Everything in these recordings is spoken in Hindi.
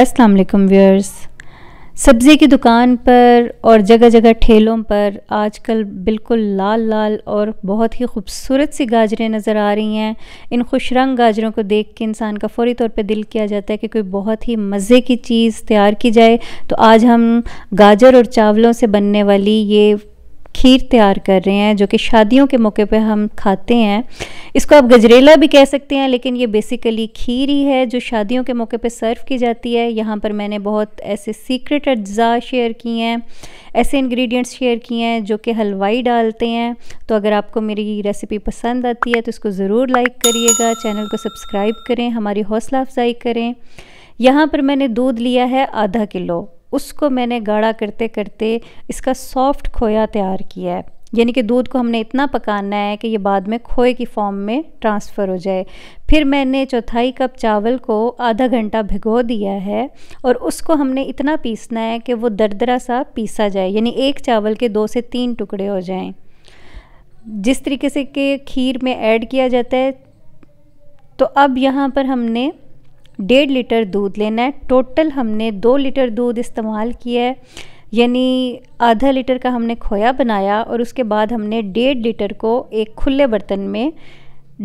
अस्सलाम वालेकुम व्यूअर्स सब्ज़ी की दुकान पर और जगह जगह ठेलों पर आजकल बिल्कुल लाल लाल और बहुत ही खूबसूरत सी गाजरें नज़र आ रही हैं इन खुश रंग गाजरों को देख के इंसान का फौरी तौर पे दिल किया जाता है कि कोई बहुत ही मज़े की चीज़ तैयार की जाए तो आज हम गाजर और चावलों से बनने वाली ये खीर तैयार कर रहे हैं जो कि शादियों के मौके पे हम खाते हैं इसको आप गजरेला भी कह सकते हैं लेकिन ये बेसिकली खीर ही है जो शादियों के मौके पे सर्व की जाती है यहाँ पर मैंने बहुत ऐसे सीक्रेट अज्जा शेयर किए हैं ऐसे इंग्रेडिएंट्स शेयर किए हैं जो कि हलवाई डालते हैं तो अगर आपको मेरी रेसिपी पसंद आती है तो इसको ज़रूर लाइक करिएगा चैनल को सब्सक्राइब करें हमारी हौसला अफजाई करें यहाँ पर मैंने दूध लिया है आधा किलो उसको मैंने गाढ़ा करते करते इसका सॉफ्ट खोया तैयार किया है यानी कि दूध को हमने इतना पकाना है कि ये बाद में खोए की फॉर्म में ट्रांसफ़र हो जाए फिर मैंने चौथाई कप चावल को आधा घंटा भिगो दिया है और उसको हमने इतना पीसना है कि वो दरदरा सा पीसा जाए यानी एक चावल के दो से तीन टुकड़े हो जाएं जिस तरीके से के खीर में ऐड किया जाता है तो अब यहाँ पर हमने डेढ़ लीटर दूध लेना है टोटल हमने दो लीटर दूध इस्तेमाल किया है यानी आधा लीटर का हमने खोया बनाया और उसके बाद हमने डेढ़ लीटर को एक खुले बर्तन में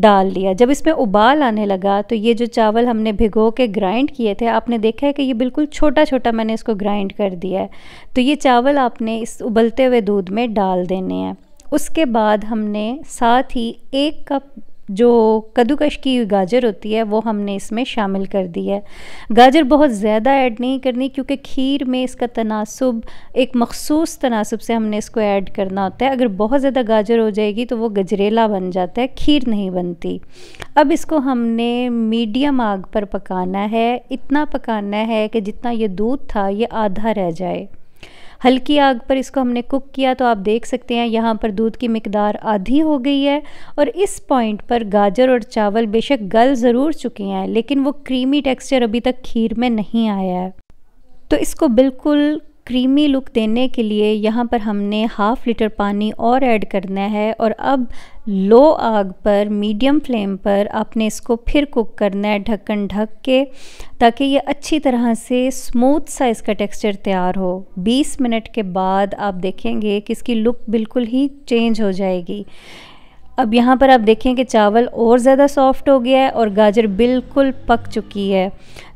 डाल लिया जब इसमें उबाल आने लगा तो ये जो चावल हमने भिगो के ग्राइंड किए थे आपने देखा है कि ये बिल्कुल छोटा छोटा मैंने इसको ग्राइंड कर दिया है तो ये चावल आपने इस उबलते हुए दूध में डाल देने हैं उसके बाद हमने साथ ही एक कप जो कद्दूकश की गाजर होती है वो हमने इसमें शामिल कर दी है गाजर बहुत ज़्यादा ऐड नहीं करनी क्योंकि खीर में इसका तनासब एक मखसूस तनासब से हमने इसको ऐड करना होता है अगर बहुत ज़्यादा गाजर हो जाएगी तो वो गजरेला बन जाता है खीर नहीं बनती अब इसको हमने मीडियम आग पर पकाना है इतना पकाना है कि जितना ये दूध था ये आधा रह जाए हल्की आग पर इसको हमने कुक किया तो आप देख सकते हैं यहाँ पर दूध की मकदार आधी हो गई है और इस पॉइंट पर गाजर और चावल बेशक गल ज़रूर चुके हैं लेकिन वो क्रीमी टेक्स्चर अभी तक खीर में नहीं आया है तो इसको बिल्कुल क्रीमी लुक देने के लिए यहाँ पर हमने हाफ़ लीटर पानी और ऐड करना है और अब लो आग पर मीडियम फ्लेम पर आपने इसको फिर कुक करना है ढक्कन ढक के ताकि ये अच्छी तरह से स्मूथ सा इसका टेक्सचर तैयार हो 20 मिनट के बाद आप देखेंगे कि इसकी लुक बिल्कुल ही चेंज हो जाएगी अब यहाँ पर आप देखें कि चावल और ज़्यादा सॉफ्ट हो गया है और गाजर बिल्कुल पक चुकी है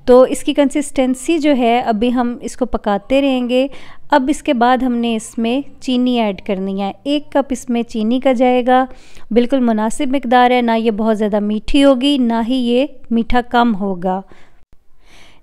तो इसकी कंसिस्टेंसी जो है अभी हम इसको पकाते रहेंगे अब इसके बाद हमने इसमें चीनी ऐड करनी है एक कप इसमें चीनी का जाएगा बिल्कुल मुनासिब मकदार है ना ये बहुत ज़्यादा मीठी होगी ना ही ये मीठा कम होगा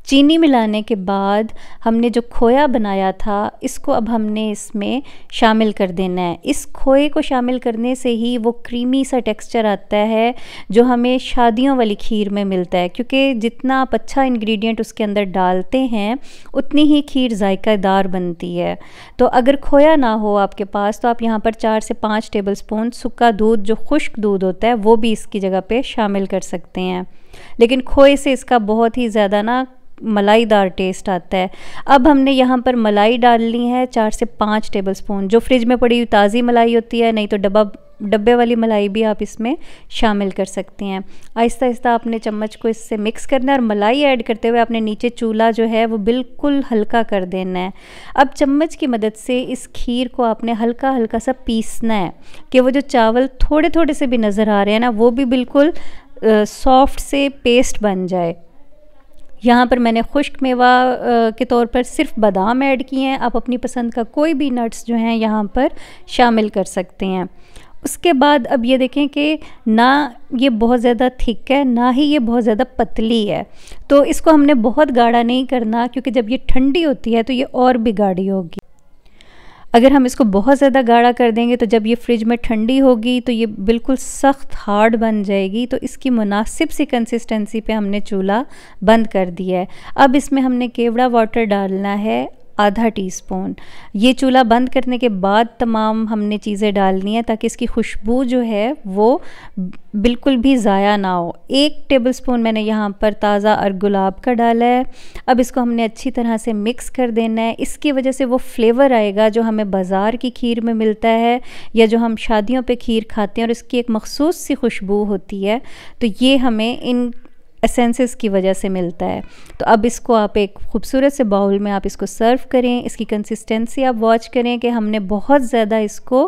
चीनी मिलाने के बाद हमने जो खोया बनाया था इसको अब हमने इसमें शामिल कर देना है इस खोए को शामिल करने से ही वो क्रीमी सा टेक्सचर आता है जो हमें शादियों वाली खीर में मिलता है क्योंकि जितना आप अच्छा इंग्रेडिएंट उसके अंदर डालते हैं उतनी ही खीर जायकेदार बनती है तो अगर खोया ना हो आपके पास तो आप यहाँ पर चार से पाँच टेबल स्पून सूखा दूध जो खुश्क दूध होता है वो भी इसकी जगह पर शामिल कर सकते हैं लेकिन खोए से इसका बहुत ही ज़्यादा ना मलाईदार टेस्ट आता है अब हमने यहाँ पर मलाई डालनी है चार से पाँच टेबलस्पून जो फ्रिज में पड़ी हुई ताज़ी मलाई होती है नहीं तो डब्बा डब्बे वाली मलाई भी आप इसमें शामिल कर सकती हैं आहिस्ता आहिस्ता आपने चम्मच को इससे मिक्स करना है और मलाई ऐड करते हुए आपने नीचे चूल्हा जो है वो बिल्कुल हल्का कर देना है अब चम्मच की मदद से इस खीर को आपने हल्का हल्का सा पीसना है कि वो जो चावल थोड़े थोड़े से भी नज़र आ रहे हैं ना वो भी बिल्कुल सॉफ्ट से पेस्ट बन जाए यहाँ पर मैंने खुश्क मेवा के तौर पर सिर्फ बादाम ऐड किए हैं आप अपनी पसंद का कोई भी नट्स जो हैं यहाँ पर शामिल कर सकते हैं उसके बाद अब ये देखें कि ना ये बहुत ज़्यादा थिक है ना ही ये बहुत ज़्यादा पतली है तो इसको हमने बहुत गाढ़ा नहीं करना क्योंकि जब ये ठंडी होती है तो ये और भी गाढ़ी होगी अगर हम इसको बहुत ज़्यादा गाढ़ा कर देंगे तो जब ये फ्रिज में ठंडी होगी तो ये बिल्कुल सख्त हार्ड बन जाएगी तो इसकी मुनासिब सी कंसिस्टेंसी पे हमने चूल्हा बंद कर दिया है अब इसमें हमने केवड़ा वाटर डालना है आधा टीस्पून ये चूल्हा बंद करने के बाद तमाम हमने चीज़ें डालनी है ताकि इसकी खुशबू जो है वो बिल्कुल भी ज़ाया ना हो एक टेबलस्पून मैंने यहाँ पर ताज़ा और गुलाब का डाला है अब इसको हमने अच्छी तरह से मिक्स कर देना है इसकी वजह से वो फ्लेवर आएगा जो हमें बाज़ार की खीर में मिलता है या जो हम शादियों पर खीर खाते हैं और इसकी एक मखसूस सी खुशबू होती है तो ये हमें इन एसेंसेस की वजह से मिलता है तो अब इसको आप एक खूबसूरत से बाउल में आप इसको सर्व करें इसकी कंसिस्टेंसी आप वॉच करें कि हमने बहुत ज़्यादा इसको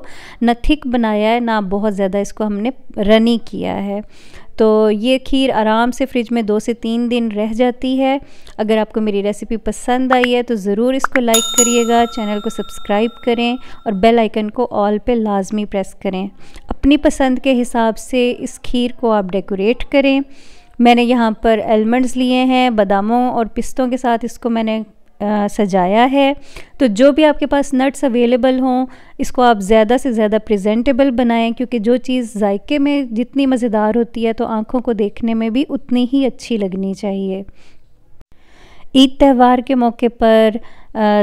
न थिक बनाया है ना बहुत ज़्यादा इसको हमने रनी किया है तो ये खीर आराम से फ्रिज में दो से तीन दिन रह जाती है अगर आपको मेरी रेसिपी पसंद आई है तो ज़रूर इसको लाइक करिएगा चैनल को सब्सक्राइब करें और बेल आइकन को ऑल पे लाजमी प्रेस करें अपनी पसंद के हिसाब से इस खीर को आप डेकोरेट करें मैंने यहाँ पर एलमंड्स लिए हैं बादामों और पिस्तों के साथ इसको मैंने आ, सजाया है तो जो भी आपके पास नट्स अवेलेबल हों इसको आप ज़्यादा से ज़्यादा प्रेजेंटेबल बनाएं क्योंकि जो चीज़ जायके में जितनी मज़ेदार होती है तो आँखों को देखने में भी उतनी ही अच्छी लगनी चाहिए ईद त्यौहार के मौके पर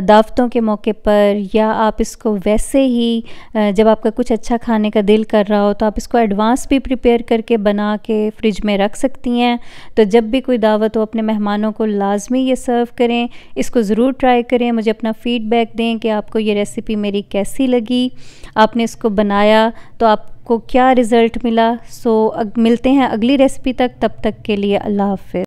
दावतों के मौके पर या आप इसको वैसे ही जब आपका कुछ अच्छा खाने का दिल कर रहा हो तो आप इसको एडवांस भी प्रिपेयर करके बना के फ्रिज में रख सकती हैं तो जब भी कोई दावत हो अपने मेहमानों को लाजमी ये सर्व करें इसको ज़रूर ट्राई करें मुझे अपना फ़ीडबैक दें कि आपको ये रेसिपी मेरी कैसी लगी आपने इसको बनाया तो आपको क्या रिज़ल्ट मिला सो अग, मिलते हैं अगली रेसिपी तक तब तक के लिए अल्लाह हाफ